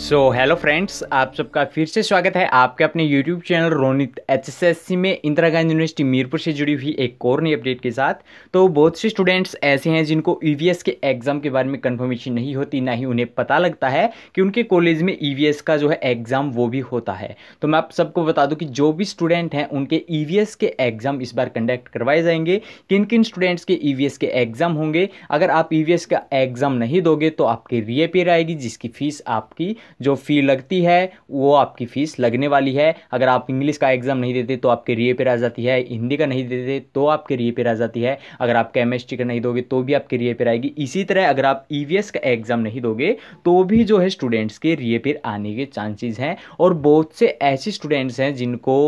so hello friends आप सबका फिर से स्वागत है आपके अपने यूट्यूब चैनल रोनित एचएसएससी में इंदिरा गांधी यूनिवर्सिटी मीरपुर से जुड़ी हुई एक और नई अपडेट के साथ तो बहुत से स्टूडेंट्स ऐसे हैं जिनको ईवीएस e के एग्ज़ाम के बारे में कंफर्मेशन नहीं होती ना ही उन्हें पता लगता है कि उनके कॉलेज में ई e का जो है एग्ज़ाम वो भी होता है तो मैं आप सबको बता दूँ कि जो भी स्टूडेंट हैं उनके ई e के एग्ज़ाम इस बार कंडक्ट करवाए जाएंगे किन किन स्टूडेंट्स के ई के एग्ज़ाम होंगे अगर आप ई का एग्ज़ाम नहीं दोगे तो आपकी रीअपेयर आएगी जिसकी फ़ीस आपकी जो फ़ी लगती है वो आपकी फ़ीस लगने वाली है अगर आप इंग्लिश का एग्ज़ाम नहीं देते तो आपके रिए पर आ जाती है हिंदी का नहीं देते तो आपके रिए पर आ जाती है अगर आप केमिस्ट्री का नहीं दोगे तो भी आपके रिए पर आएगी इसी तरह अगर आप ई e का एग्ज़ाम नहीं दोगे तो भी जो है स्टूडेंट्स के रिए पर आने के चांसेज हैं और बहुत से ऐसे स्टूडेंट्स हैं जिनको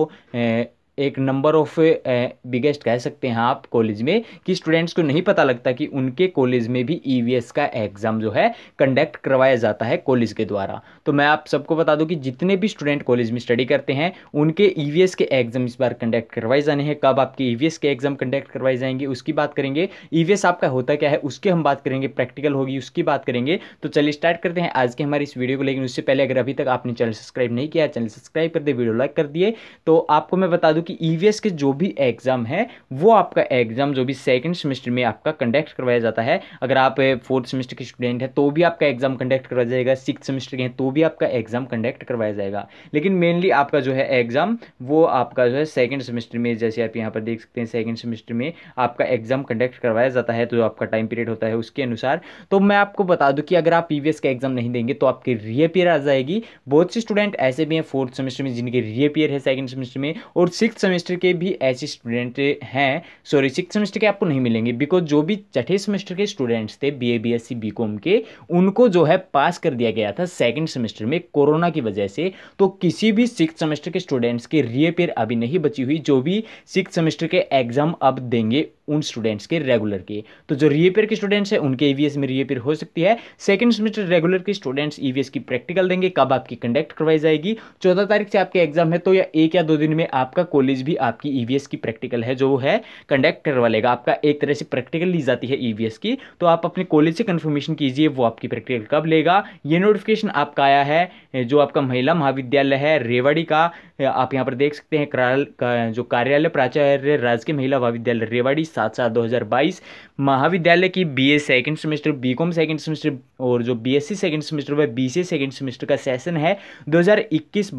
एक नंबर ऑफ बिगेस्ट कह सकते हैं आप कॉलेज में कि स्टूडेंट्स को नहीं पता लगता कि उनके कॉलेज में भी ई e का एग्ज़ाम जो है कंडक्ट करवाया जाता है कॉलेज के द्वारा तो मैं आप सबको बता दूं कि जितने भी स्टूडेंट कॉलेज में स्टडी करते हैं उनके ई e के एग्ज़ाम इस बार कंडक्ट करवाए जाने हैं कब आपके ई e के एग्ज़ाम कंडक्ट करवाए जाएंगे उसकी बात करेंगे ई आपका होता क्या है उसकी हम बात करेंगे प्रैक्टिकल होगी उसकी बात करेंगे तो चलिए स्टार्ट करते हैं आज के हमारे इस वीडियो को लेकिन उससे पहले अगर अभी तक आपने चैनल सब्सक्राइब नहीं किया चैनल सब्सक्राइब कर दे वीडियो लाइक कर दिए तो आपको मैं बता दूँ कि ईवीएस e के जो भी एग्ज़ाम है वो आपका एग्ज़ाम जो भी सेकंड सेमेस्टर में आपका कंडक्ट करवाया जाता है अगर आप फोर्थ सेमेस्टर के स्टूडेंट हैं तो भी आपका एग्ज़ाम कंडक्ट करवाया जाएगा सिक्स सेमेस्टर के हैं तो भी आपका एग्ज़ाम कंडक्ट करवाया जाएगा लेकिन मेनली आपका जो है एग्ज़ाम वो आपका जो है सेकेंड सेमेस्टर में जैसे आप यहाँ पर देख सकते हैं सेकेंड सेमेस्टर में आपका एग्ज़ाम कंडक्ट करवाया जाता है तो आपका टाइम पीरियड होता है उसके अनुसार तो मैं आपको बता दूँ कि अगर आप ई e का एग्ज़ाम नहीं देंगे तो आपकी रियपियर आ जाएगी बहुत से स्टूडेंट ऐसे भी हैं फोर्थ सेमेस्टर में जिनके रियपियर है सेकेंड सेमेस्टर में और सिक्स सिक्स सेमेस्टर के भी ऐसे स्टूडेंट हैं सॉरी सिक्स सेमेस्टर के आपको नहीं मिलेंगे बिकॉज जो भी छठे सेमेस्टर के स्टूडेंट्स थे B A B S C B com के उनको जो है पास कर दिया गया था सेकेंड सेमेस्टर में कोरोना की वजह से तो किसी भी सिक्स सेमेस्टर के स्टूडेंट्स के रियपेयर अभी नहीं बची हुई जो भी सिक्स सेमेस्टर के एग्जाम अब देंगे उन स्टूडेंट्स के रेगुलर के तो जो रीपेयर के स्टूडेंट्स हैं उनके ईवीएस में रीपेयर हो सकती है सेकंड सेमेस्टर रेगुलर के स्टूडेंट्स ईवीएस की प्रैक्टिकल देंगे कब आपकी कंडक्ट करवाई जाएगी चौदह तारीख से आपके एग्जाम है तो या एक या दो दिन में आपका कॉलेज भी आपकी ईवीएस की प्रैक्टिकल है जो है कंडक्ट करवा लेगा आपका एक तरह से प्रैक्टिकल ली जाती है ईवीएस की तो आप अपने कॉलेज से कन्फर्मेशन कीजिए वो आपकी प्रैक्टिकल कब लेगा ये नोटिफिकेशन आपका आया है जो आपका महिला महाविद्यालय है रेवाड़ी का आप यहाँ पर देख सकते हैं का, जो कार्यालय प्राचार्य राजकीय महिला महाविद्यालय रेवाड़ी सात सात दो हजार बाईस महाविद्यालय की B A second semester B com second semester और जो B S C second semester व बी सी सेकेंड सेमेस्टर का सेशन है दो हज़ार इक्कीस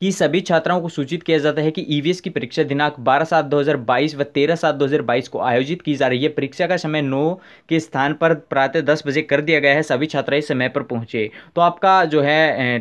कि सभी छात्राओं को सूचित किया जाता है कि ईवीएस e की परीक्षा दिनांक 12 सात 2022 व 13 सात 2022 को आयोजित की जा रही है परीक्षा का समय 9 के स्थान पर प्रातः 10 बजे कर दिया गया है सभी छात्राएं इस समय पर पहुंचे तो आपका जो है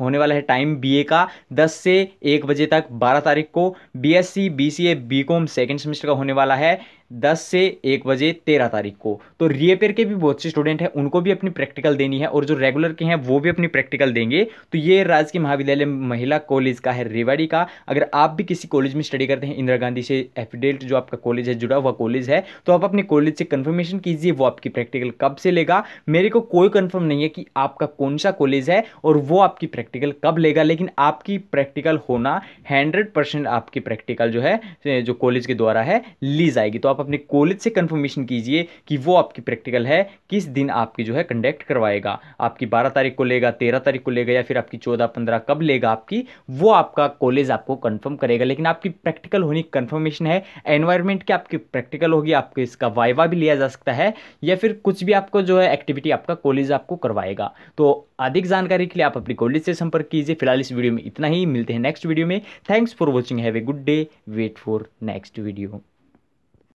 होने वाला है टाइम बीए का 10 से 1 बजे तक 12 तारीख को BSc BCA BCom second semester का होने वाला है दस से एक बजे तेरह तारीख को तो रियपेयर के भी बहुत से स्टूडेंट हैं उनको भी अपनी प्रैक्टिकल देनी है और जो रेगुलर के हैं वो भी अपनी प्रैक्टिकल देंगे तो ये राजकीय महाविद्यालय महिला कॉलेज का है रेवाड़ी का अगर आप भी किसी कॉलेज में स्टडी करते हैं इंदिरा गांधी से एफिडेविट जो आपका कॉलेज है जुड़ा हुआ कॉलेज है तो आप अपने कॉलेज से कन्फर्मेशन कीजिए वो आपकी प्रैक्टिकल कब से लेगा मेरे को कोई कन्फर्म नहीं है कि आपका कौन सा कॉलेज है और वो आपकी प्रैक्टिकल कब लेगा लेकिन आपकी प्रैक्टिकल होना हंड्रेड आपकी प्रैक्टिकल जो है जो कॉलेज के द्वारा है ली जाएगी तो आप आप अपने कॉलेज से कंफर्मेशन कीजिए कि वो आपकी प्रैक्टिकल है किस दिन आपकी जो है कंडक्ट करवाएगा आपकी बारह तारीख को लेगा तेरह तारीख को लेगा या फिर आपकी चौदह पंद्रह कब लेगा आपकी वो आपका कॉलेज आपको कन्फर्म करेगा लेकिन आपकी प्रैक्टिकल होने की कन्फर्मेशन है एनवायरमेंट की आपकी प्रैक्टिकल होगी आपके इसका वाइवा भी लिया जा सकता है या फिर कुछ भी आपको जो है एक्टिविटी आपका कॉलेज आपको करवाएगा तो अधिक जानकारी के लिए आप अपने कॉलेज से संपर्क कीजिए फिलहाल इस वीडियो में इतना ही मिलते हैं नेक्स्ट वीडियो में thanks for watching have a good day wait for next video